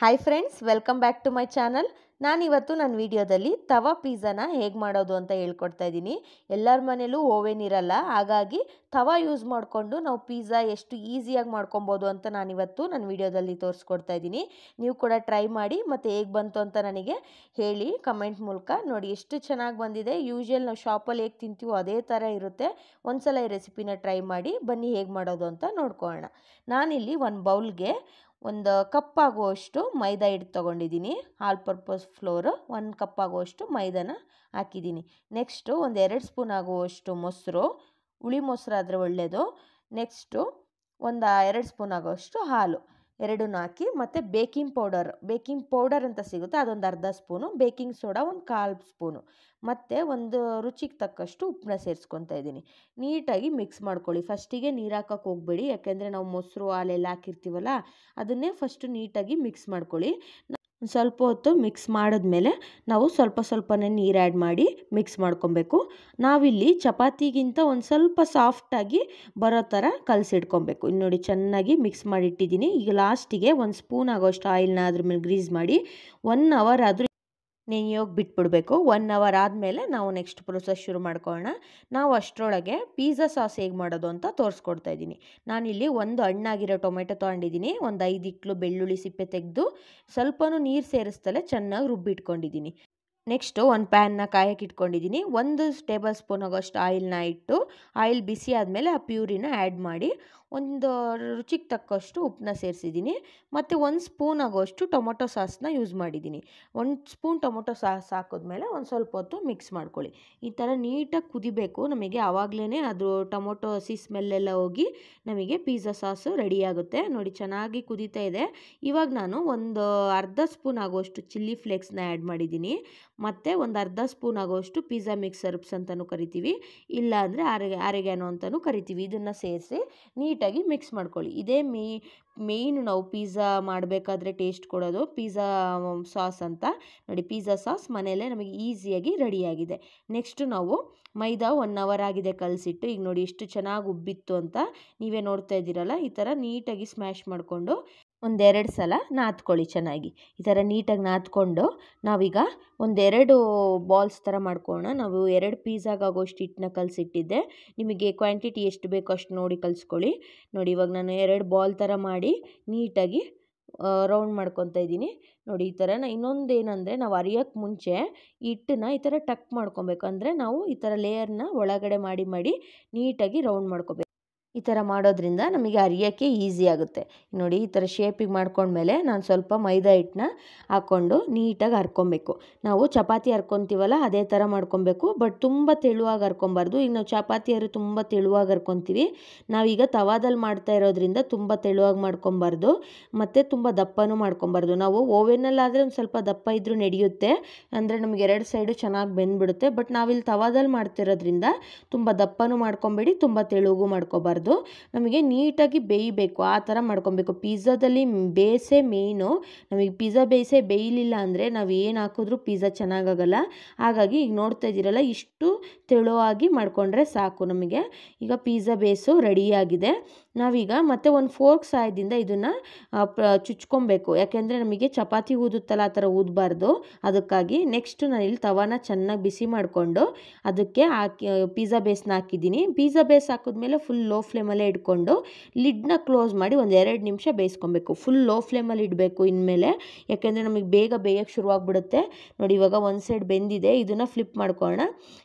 hi friends welcome back to my channel ನಾನಿವತ್ತು ನನ್ನ ವೀಡಿಯೋದಲ್ಲಿ ತವ ಪೀಝಾನ ಹೇಗೆ ಮಾಡೋದು ಅಂತ ಹೇಳ್ಕೊಡ್ತಾ ಇದ್ದೀನಿ ಎಲ್ಲರ ಮನೇಲೂ ಇರೋಲ್ಲ ಹಾಗಾಗಿ ತವ ಯೂಸ್ ಮಾಡಿಕೊಂಡು ನಾವು ಪಿಜ್ಜಾ ಎಷ್ಟು ಈಸಿಯಾಗಿ ಮಾಡ್ಕೊಬೋದು ಅಂತ ನಾನಿವತ್ತು ನನ್ನ ವೀಡಿಯೋದಲ್ಲಿ ತೋರಿಸ್ಕೊಡ್ತಾ ಇದ್ದೀನಿ ನೀವು ಕೂಡ ಟ್ರೈ ಮಾಡಿ ಮತ್ತು ಹೇಗೆ ಬಂತು ಅಂತ ನನಗೆ ಹೇಳಿ ಕಮೆಂಟ್ ಮೂಲಕ ನೋಡಿ ಎಷ್ಟು ಚೆನ್ನಾಗಿ ಬಂದಿದೆ ಯೂಶ್ವಲ್ ನಾವು ಶಾಪಲ್ಲಿ ಹೇಗೆ ತಿಂತೀವೋ ಅದೇ ಥರ ಇರುತ್ತೆ ಒಂದು ಸಲ ಈ ರೆಸಿಪಿನ ಟ್ರೈ ಮಾಡಿ ಬನ್ನಿ ಹೇಗೆ ಮಾಡೋದು ಅಂತ ನೋಡ್ಕೊಳ್ಳೋಣ ನಾನಿಲ್ಲಿ ಒಂದು ಬೌಲ್ಗೆ ಒಂದು ಕಪ್ ಆಗುವಷ್ಟು ಮೈದಾ ಹಿಟ್ಟು ತೊಗೊಂಡಿದ್ದೀನಿ ಆಲ್ ಪರ್ಪಸ್ ಫ್ಲೋರು ಒಂದು ಕಪ್ ಆಗುವಷ್ಟು ಮೈದಾನ ಹಾಕಿದ್ದೀನಿ ನೆಕ್ಸ್ಟು ಒಂದು ಎರಡು ಸ್ಪೂನ್ ಆಗುವಷ್ಟು ಮೊಸರು ಹುಳಿ ಮೊಸರು ಆದರೆ ಒಳ್ಳೆಯದು ನೆಕ್ಸ್ಟು ಒಂದು ಎರಡು ಸ್ಪೂನ್ ಆಗುವಷ್ಟು ಹಾಲು ಎರಡನ್ನೂ ಹಾಕಿ ಮತ್ತು ಬೇಕಿಂಗ್ ಪೌಡರ್ ಬೇಕಿಂಗ್ ಪೌಡರ್ ಅಂತ ಸಿಗುತ್ತೆ ಅದೊಂದು ಅರ್ಧ ಸ್ಪೂನು ಬೇಕಿಂಗ್ ಸೋಡಾ ಒಂದು ಕಾಲು ಸ್ಪೂನು ಮತ್ತು ಒಂದು ರುಚಿಗೆ ತಕ್ಕಷ್ಟು ಉಪ್ಪನ್ನ ಸೇರಿಸ್ಕೊತಾ ಇದ್ದೀನಿ ನೀಟಾಗಿ ಮಿಕ್ಸ್ ಮಾಡ್ಕೊಳ್ಳಿ ಫಸ್ಟಿಗೆ ನೀರು ಹಾಕಕ್ಕೆ ಹೋಗಬೇಡಿ ಯಾಕೆಂದರೆ ನಾವು ಮೊಸರು ಹಾಲೆಲ್ಲ ಹಾಕಿರ್ತೀವಲ್ಲ ಅದನ್ನೇ ಫಸ್ಟು ನೀಟಾಗಿ ಮಿಕ್ಸ್ ಮಾಡ್ಕೊಳ್ಳಿ ಸ್ವಲ್ಪ ಹೊತ್ತು ಮಿಕ್ಸ್ ಮಾಡಿದ್ಮೇಲೆ ನಾವು ಸ್ವಲ್ಪ ಸ್ವಲ್ಪನೇ ನೀರು ಆ್ಯಡ್ ಮಾಡಿ ಮಿಕ್ಸ್ ಮಾಡ್ಕೊಬೇಕು ನಾವಿಲ್ಲಿ ಚಪಾತಿಗಿಂತ ಒಂದು ಸ್ವಲ್ಪ ಸಾಫ್ಟಾಗಿ ಬರೋ ಥರ ಕಲಸಿಡ್ಕೊಬೇಕು ಇನ್ನು ನೋಡಿ ಚೆನ್ನಾಗಿ ಮಿಕ್ಸ್ ಮಾಡಿಟ್ಟಿದ್ದೀನಿ ಈಗ ಲಾಸ್ಟಿಗೆ ಒಂದು ಸ್ಪೂನ್ ಆಗೋಷ್ಟು ಆಯಿಲ್ನ ಅದ್ರ ಮೇಲೆ ಗ್ರೀಸ್ ಮಾಡಿ ಒನ್ ಅವರ್ ಆದರೂ ನೆನೆಯೋಗಿ ಬಿಟ್ಬಿಡ್ಬೇಕು ಒನ್ ಅವರ್ ಆದಮೇಲೆ ನಾವು ನೆಕ್ಸ್ಟ್ ಪ್ರೊಸೆಸ್ ಶುರು ಮಾಡ್ಕೊಳ್ಳೋಣ ನಾವು ಅಷ್ಟರೊಳಗೆ ಪೀಝಾ ಸಾಸ್ ಹೇಗೆ ಮಾಡೋದು ಅಂತ ತೋರಿಸ್ಕೊಡ್ತಾ ಇದ್ದೀನಿ ನಾನಿಲ್ಲಿ ಒಂದು ಹಣ್ಣಾಗಿರೋ ಟೊಮೆಟೊ ತೊಗೊಂಡಿದ್ದೀನಿ ಒಂದು ಐದು ಇಕ್ಕಲು ಬೆಳ್ಳುಳ್ಳಿ ಸಿಪ್ಪೆ ತೆಗೆದು ಸ್ವಲ್ಪನೂ ನೀರು ಸೇರಿಸ್ತಲೇ ಚೆನ್ನಾಗಿ ರುಬ್ಬಿಟ್ಕೊಂಡಿದ್ದೀನಿ ನೆಕ್ಸ್ಟು ಒಂದು ಪ್ಯಾನ್ನ ಕಾಯಕ್ಕೆ ಇಟ್ಕೊಂಡಿದ್ದೀನಿ ಒಂದು ಟೇಬಲ್ ಸ್ಪೂನ್ ಆಗೋಷ್ಟು ಆಯಿಲ್ನ ಇಟ್ಟು ಆಯಿಲ್ ಬಿಸಿ ಆದಮೇಲೆ ಆ ಪ್ಯೂರಿನ ಆ್ಯಡ್ ಮಾಡಿ ಒಂದು ರುಚಿಗೆ ತಕ್ಕಷ್ಟು ಉಪ್ಪನ್ನ ಸೇರಿಸಿದ್ದೀನಿ ಮತ್ತು ಒಂದು ಸ್ಪೂನ್ ಆಗೋಷ್ಟು ಟೊಮೊಟೊ ಸಾಸನ್ನ ಯೂಸ್ ಮಾಡಿದ್ದೀನಿ ಒಂದು ಸ್ಪೂನ್ ಟೊಮೊಟೊ ಸಾಸ್ ಹಾಕಿದ್ಮೇಲೆ ಒಂದು ಸ್ವಲ್ಪ ಹೊತ್ತು ಮಿಕ್ಸ್ ಮಾಡ್ಕೊಳ್ಳಿ ಈ ಥರ ನೀಟಾಗಿ ಕುದಿಬೇಕು ನಮಗೆ ಆವಾಗಲೇ ಅದು ಟೊಮೊಟೊ ಹಸಿ ಸ್ಮೆಲ್ಲೆಲ್ಲ ಹೋಗಿ ನಮಗೆ ಪಿಜ್ಜಾ ಸಾಸು ರೆಡಿಯಾಗುತ್ತೆ ನೋಡಿ ಚೆನ್ನಾಗಿ ಕುದೀತಾ ಇದೆ ಇವಾಗ ನಾನು ಒಂದು ಅರ್ಧ ಸ್ಪೂನ್ ಆಗೋಷ್ಟು ಚಿಲ್ಲಿ ಫ್ಲೇಕ್ಸ್ನ ಆ್ಯಡ್ ಮಾಡಿದ್ದೀನಿ ಮತ್ತು ಒಂದು ಅರ್ಧ ಸ್ಪೂನ್ ಆಗೋಷ್ಟು ಪಿಜ್ಜಾ ಮಿಕ್ಸ್ ಸರ್ಪ್ಸ್ ಅಂತಲೂ ಕರಿತೀವಿ ಇಲ್ಲ ಅಂದರೆ ಅರೆಗೆ ಆರೆಗ್ಯಾನೋ ಅಂತಲೂ ಕರಿತೀವಿ ಇದನ್ನು ಸೇರಿಸಿ ನೀಟಾಗಿ ಮಿಕ್ಸ್ ಮಾಡ್ಕೊಳ್ಳಿ ಇದೇ ಮೇ ಮೇಯ್ನು ನಾವು ಪಿಜ್ಜಾ ಮಾಡಬೇಕಾದ್ರೆ ಟೇಸ್ಟ್ ಕೊಡೋದು ಪಿಜ್ಜಾ ಸಾಸ್ ಅಂತ ನೋಡಿ ಪಿಜ್ಜಾ ಸಾಸ್ ಮನೆಯಲ್ಲೇ ನಮಗೆ ಈಸಿಯಾಗಿ ರೆಡಿಯಾಗಿದೆ ನೆಕ್ಸ್ಟು ನಾವು ಮೈದಾ ಒನ್ ಅವರ್ ಆಗಿದೆ ಕಲಸಿಟ್ಟು ಈಗ ನೋಡಿ ಎಷ್ಟು ಚೆನ್ನಾಗಿ ಉಬ್ಬಿತ್ತು ಅಂತ ನೀವೇ ನೋಡ್ತಾ ಇದ್ದೀರಲ್ಲ ಈ ಥರ ನೀಟಾಗಿ ಸ್ಮ್ಯಾಶ್ ಮಾಡಿಕೊಂಡು ಒಂದೆರಡು ಸಲ ನಾದ್ಕೊಳ್ಳಿ ಚೆನ್ನಾಗಿ ಈ ಥರ ನೀಟಾಗಿ ನಾದ್ಕೊಂಡು ನಾವೀಗ ಒಂದೆರಡು ಬಾಲ್ಸ್ ಥರ ಮಾಡ್ಕೊಳ್ಳೋಣ ನಾವು ಎರಡು ಅಷ್ಟು ಹಿಟ್ಟನ್ನ ಕಲಸಿಟ್ಟಿದ್ದೆ ನಿಮಗೆ ಕ್ವಾಂಟಿಟಿ ಎಷ್ಟು ಬೇಕೋ ಅಷ್ಟು ನೋಡಿ ಕಲಿಸ್ಕೊಳ್ಳಿ ನೋಡಿ ಇವಾಗ ನಾನು ಎರಡು ಬಾಲ್ ಥರ ಮಾಡಿ ನೀಟಾಗಿ ರೌಂಡ್ ಮಾಡ್ಕೊತಾ ಇದ್ದೀನಿ ನೋಡಿ ಈ ಥರ ನಾ ಇನ್ನೊಂದು ನಾವು ಅರಿಯೋಕ್ಕೆ ಮುಂಚೆ ಹಿಟ್ಟನ್ನ ಈ ಥರ ಟಕ್ ಮಾಡ್ಕೊಬೇಕು ಅಂದರೆ ನಾವು ಈ ಥರ ಲೇಯರ್ನ ಒಳಗಡೆ ಮಾಡಿ ಮಾಡಿ ನೀಟಾಗಿ ರೌಂಡ್ ಮಾಡ್ಕೊಬೇಕು ಈ ಥರ ಮಾಡೋದ್ರಿಂದ ನಮಗೆ ಅರಿಯೋಕ್ಕೆ ಈಸಿ ಆಗುತ್ತೆ ನೋಡಿ ಈ ಥರ ಶೇಪಿಗೆ ಮಾಡ್ಕೊಂಡ್ಮೇಲೆ ನಾನು ಸ್ವಲ್ಪ ಮೈದಾ ಹಿಟ್ಟನ್ನ ಹಾಕ್ಕೊಂಡು ನೀಟಾಗಿ ಹರ್ಕೊಬೇಕು ನಾವು ಚಪಾತಿ ಹರ್ಕೊತೀವಲ್ಲ ಅದೇ ಥರ ಮಾಡ್ಕೊಬೇಕು ಬಟ್ ತುಂಬ ತೆಳುವಾಗಿ ಹರ್ಕೊಬಾರ್ದು ಈಗ ನಾವು ಚಪಾತಿ ಹರಿ ತುಂಬ ತೆಳುವಾಗಿ ಹರ್ಕೊತೀವಿ ನಾವೀಗ ತವಾದಲ್ಲಿ ಮಾಡ್ತಾ ಇರೋದ್ರಿಂದ ತುಂಬ ತೆಳುವಾಗಿ ಮಾಡ್ಕೊಬಾರ್ದು ಮತ್ತು ತುಂಬ ದಪ್ಪನೂ ಮಾಡ್ಕೊಬಾರ್ದು ನಾವು ಓವೆನಲ್ಲಾದರೆ ಒಂದು ಸ್ವಲ್ಪ ದಪ್ಪ ಇದ್ದರೂ ನಡೆಯುತ್ತೆ ಅಂದರೆ ನಮಗೆ ಎರಡು ಸೈಡು ಚೆನ್ನಾಗಿ ಬೆಂದ್ಬಿಡುತ್ತೆ ಬಟ್ ನಾವಿಲ್ಲಿ ತವಾದಲ್ಲಿ ಮಾಡ್ತಿರೋದ್ರಿಂದ ತುಂಬ ದಪ್ಪನೂ ಮಾಡ್ಕೊಬೇಡಿ ತುಂಬ ತೆಳುಗೂ ಮಾಡ್ಕೊಬಾರ್ದು ನಮಗೆ ನೀಟಾಗಿ ಬೇಯಬೇಕು ಆ ಥರ ಮಾಡ್ಕೊಬೇಕು ಪಿಜ್ಜಾದಲ್ಲಿ ಬೇಸೇ ಮೇಯ್ನು ನಮಗೆ ಪಿಜ್ಜಾ ಬೇಯಿಸೇ ಬೇಯಲಿಲ್ಲ ಅಂದರೆ ನಾವು ಏನು ಹಾಕಿದ್ರೂ ಪಿಜ್ಜಾ ಚೆನ್ನಾಗಾಗಲ್ಲ ಹಾಗಾಗಿ ಈಗ ನೋಡ್ತಾ ಇದ್ದೀರಲ್ಲ ಇಷ್ಟು ತೆಳುವಾಗಿ ಮಾಡಿಕೊಂಡ್ರೆ ಸಾಕು ನಮಗೆ ಈಗ ಪಿಜ್ಜಾ ಬೇಸು ರೆಡಿಯಾಗಿದೆ ನಾವೀಗ ಮತ್ತೆ ಒಂದು ಫೋರ್ಕ್ ಸಹಾಯದಿಂದ ಇದನ್ನು ಚುಚ್ಕೊಬೇಕು ಯಾಕೆಂದರೆ ನಮಗೆ ಚಪಾತಿ ಊದುತ್ತಲ್ಲ ಆ ಥರ ಊದಬಾರ್ದು ಅದಕ್ಕಾಗಿ ನೆಕ್ಸ್ಟ್ ನಾನು ಇಲ್ಲಿ ತವಾನ ಚೆನ್ನಾಗಿ ಬಿಸಿ ಮಾಡಿಕೊಂಡು ಅದಕ್ಕೆ ಹಾಕಿ ಪಿಜ್ಜಾ ಬೇಸ್ನ ಹಾಕಿದ್ದೀನಿ ಪಿಜ್ಜಾ ಬೇಸ್ ಹಾಕಿದ್ಮೇಲೆ ಫುಲ್ ಲೋ ಫ್ಲೇಮಲ್ಲೇ ಇಟ್ಕೊಂಡು ಲಿಡ್ನ ಕ್ಲೋಸ್ ಮಾಡಿ ಒಂದು ಎರಡು ನಿಮಿಷ ಬೇಯಿಸ್ಕೊಬೇಕು ಫುಲ್ ಲೋ ಫ್ಲೇಮಲ್ಲಿ ಇಡಬೇಕು ಇನ್ಮೇಲೆ ಯಾಕೆಂದರೆ ನಮಗೆ ಬೇಗ ಬೇಯಕ್ಕೆ ಶುರುವಾಗ್ಬಿಡುತ್ತೆ ನೋಡಿ ಇವಾಗ ಒಂದು ಸೈಡ್ ಬೆಂದಿದೆ ಇದನ್ನು ಫ್ಲಿಪ್ ಮಾಡ್ಕೊಳ್ಳೋಣ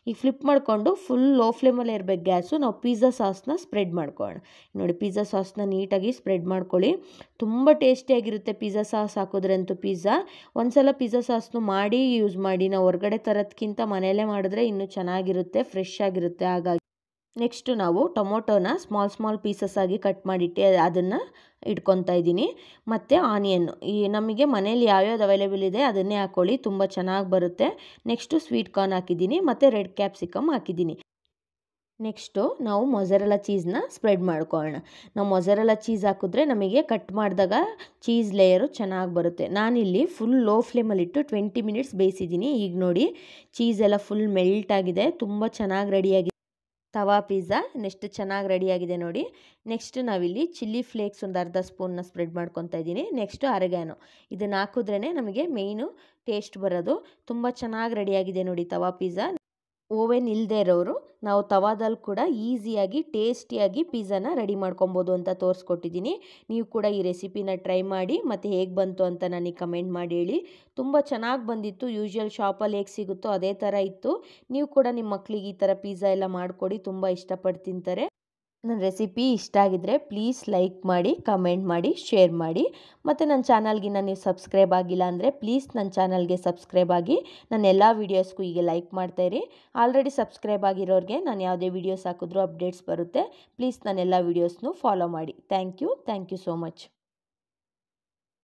ಈಗ ಫ್ಲಿಪ್ ಮಾಡಿಕೊಂಡು ಫುಲ್ ಲೋ ಫ್ಲೇಮಲ್ಲೇ ಇರಬೇಕು ಗ್ಯಾಸು ನಾವು ಪಿಜ್ಜಾ ಸಾಸ್ನ ಸ್ಪ್ರೆಡ್ ಮಾಡ್ಕೊಳ್ಳೋಣ ನೋಡಿ ಪಿಜ್ಜಾ ಸಾಸ್ನ ನೀಟಾಗಿ ಸ್ಪ್ರೆಡ್ ಮಾಡ್ಕೊಳ್ಳಿ ತುಂಬ ಟೇಸ್ಟಿಯಾಗಿರುತ್ತೆ ಪಿಜ್ಜಾ ಸಾಸ್ ಹಾಕಿದ್ರೆ ಅಂತೂ ಪಿಜ್ಜಾ ಒಂದು ಸಲ ಪಿಜ್ಜಾ ಸಾಸ್ನು ಮಾಡಿ ಯೂಸ್ ಮಾಡಿ ನಾವು ಹೊರಗಡೆ ತರೋದಕ್ಕಿಂತ ಮನೆಯಲ್ಲೇ ಮಾಡಿದ್ರೆ ಇನ್ನೂ ಚೆನ್ನಾಗಿರುತ್ತೆ ಫ್ರೆಶ್ ಆಗಿರುತ್ತೆ ಹಾಗಾಗಿ ನೆಕ್ಸ್ಟು ನಾವು ಟೊಮೊಟೊನ ಸ್ಮಾಲ್ ಸ್ಮಾಲ್ ಪೀಸಸ್ ಆಗಿ ಕಟ್ ಮಾಡಿಟ್ಟು ಅದನ್ನು ಇಟ್ಕೊತಾ ಇದ್ದೀನಿ ಮತ್ತು ಆನಿಯನ್ನು ಈ ನಮಗೆ ಮನೇಲಿ ಯಾವ್ಯಾವ್ದು ಅವೈಲೇಬಲ್ ಇದೆ ಅದನ್ನೇ ಹಾಕ್ಕೊಳ್ಳಿ ತುಂಬ ಚೆನ್ನಾಗಿ ಬರುತ್ತೆ ನೆಕ್ಸ್ಟು ಸ್ವೀಟ್ ಕಾರ್ನ್ ಹಾಕಿದ್ದೀನಿ ಮತ್ತು ರೆಡ್ ಕ್ಯಾಪ್ಸಿಕಮ್ ಹಾಕಿದ್ದೀನಿ ನೆಕ್ಸ್ಟು ನಾವು ಮೊಸರಲ ಚೀಸ್ನ ಸ್ಪ್ರೆಡ್ ಮಾಡ್ಕೊಳ್ಳೋಣ ನಾವು ಮೊಸರಲ ಚೀಸ್ ಹಾಕಿದ್ರೆ ನಮಗೆ ಕಟ್ ಮಾಡಿದಾಗ ಚೀಸ್ ಲೇಯರು ಚೆನ್ನಾಗಿ ಬರುತ್ತೆ ನಾನಿಲ್ಲಿ ಫುಲ್ ಲೋ ಫ್ಲೇಮಲ್ಲಿಟ್ಟು ಟ್ವೆಂಟಿ ಮಿನಿಟ್ಸ್ ಬೇಯಿಸಿದ್ದೀನಿ ಈಗ ನೋಡಿ ಚೀಸ್ ಎಲ್ಲ ಫುಲ್ ಮೆಲ್ಟ್ ಆಗಿದೆ ತುಂಬ ಚೆನ್ನಾಗಿ ರೆಡಿಯಾಗಿ ತವಾ ಪಿಜ್ಜಾ ನೆಕ್ಸ್ಟ್ ಚೆನ್ನಾಗಿ ರೆಡಿಯಾಗಿದೆ ನೋಡಿ ನೆಕ್ಸ್ಟ್ ನಾವಿಲ್ಲಿ ಚಿಲ್ಲಿ ಫ್ಲೇಕ್ಸ್ ಒಂದು ಅರ್ಧ ಸ್ಪೂನ್ನ ಸ್ಪ್ರೆಡ್ ಮಾಡ್ಕೊತಾ ಇದ್ದೀನಿ ನೆಕ್ಸ್ಟು ಅರಗ್ಯಾನು ಇದನ್ನು ಹಾಕಿದ್ರೇ ನಮಗೆ ಮೇಯ್ನು ಟೇಸ್ಟ್ ಬರೋದು ತುಂಬ ಚೆನ್ನಾಗಿ ರೆಡಿಯಾಗಿದೆ ನೋಡಿ ತವಾ ಪಿಜ್ಜಾ ಓವೆನ್ ಇಲ್ಲದೆ ಇರೋರು ನಾವು ತವಾದಲ್ಲಿ ಕೂಡ ಈಸಿಯಾಗಿ ಟೇಸ್ಟಿಯಾಗಿ ಪಿಜ್ಜಾನ ರೆಡಿ ಮಾಡ್ಕೊಬೋದು ಅಂತ ತೋರಿಸ್ಕೊಟ್ಟಿದ್ದೀನಿ ನೀವು ಕೂಡ ಈ ರೆಸಿಪಿನ ಟ್ರೈ ಮಾಡಿ ಮತ್ತು ಹೇಗೆ ಬಂತು ಅಂತ ನನಗೆ ಕಮೆಂಟ್ ಮಾಡಿ ಹೇಳಿ ತುಂಬ ಚೆನ್ನಾಗಿ ಬಂದಿತ್ತು ಯೂಶ್ವಲ್ ಶಾಪಲ್ಲಿ ಹೇಗೆ ಸಿಗುತ್ತೋ ಅದೇ ಥರ ಇತ್ತು ನೀವು ಕೂಡ ನಿಮ್ಮ ಮಕ್ಕಳಿಗೆ ಈ ಥರ ಪಿಜ್ಜಾ ಎಲ್ಲ ಮಾಡಿಕೊಡಿ ತುಂಬ ಇಷ್ಟಪಟ್ಟು ತಿಂತಾರೆ ನನ್ನ ರೆಸಿಪಿ ಇಷ್ಟ ಆಗಿದ್ದರೆ ಪ್ಲೀಸ್ ಲೈಕ್ ಮಾಡಿ ಕಮೆಂಟ್ ಮಾಡಿ ಶೇರ್ ಮಾಡಿ ಮತ್ತು ನನ್ನ ಚಾನಲ್ಗೆ ನಾನು ನೀವು ಸಬ್ಸ್ಕ್ರೈಬ್ ಆಗಿಲ್ಲ ಅಂದರೆ ಪ್ಲೀಸ್ ನನ್ನ ಚಾನಲ್ಗೆ ಸಬ್ಸ್ಕ್ರೈಬ್ ಆಗಿ ನಾನು ಎಲ್ಲ ವೀಡಿಯೋಸ್ಗೂ ಈಗ ಲೈಕ್ ಮಾಡ್ತಾ ಇರಿ ಆಲ್ರೆಡಿ ಸಬ್ಸ್ಕ್ರೈಬ್ ಆಗಿರೋರಿಗೆ ನಾನು ಯಾವುದೇ ವೀಡಿಯೋಸ್ ಹಾಕಿದ್ರೂ ಅಪ್ಡೇಟ್ಸ್ ಬರುತ್ತೆ ಪ್ಲೀಸ್ ನನ್ನೆಲ್ಲ ವೀಡಿಯೋಸ್ನೂ ಫಾಲೋ ಮಾಡಿ thank you thank you so much